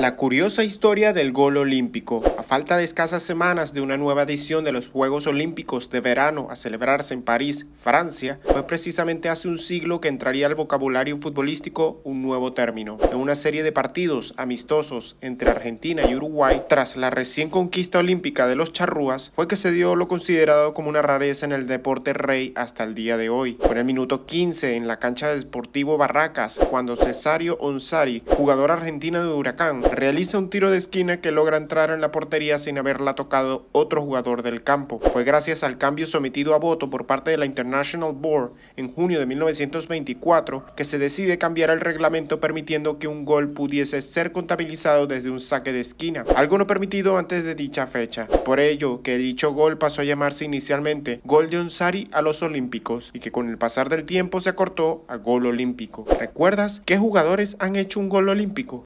La curiosa historia del gol olímpico. A falta de escasas semanas de una nueva edición de los Juegos Olímpicos de verano a celebrarse en París, Francia, fue precisamente hace un siglo que entraría al vocabulario futbolístico un nuevo término. En una serie de partidos amistosos entre Argentina y Uruguay, tras la recién conquista olímpica de los charrúas, fue que se dio lo considerado como una rareza en el deporte rey hasta el día de hoy. Fue en el minuto 15 en la cancha de Deportivo Barracas cuando Cesario Onsari, jugador argentino de Huracán, realiza un tiro de esquina que logra entrar en la portería sin haberla tocado otro jugador del campo. Fue gracias al cambio sometido a voto por parte de la International Board en junio de 1924 que se decide cambiar el reglamento permitiendo que un gol pudiese ser contabilizado desde un saque de esquina, algo no permitido antes de dicha fecha. Por ello, que dicho gol pasó a llamarse inicialmente gol de Onsari a los Olímpicos y que con el pasar del tiempo se acortó a gol olímpico. ¿Recuerdas qué jugadores han hecho un gol olímpico?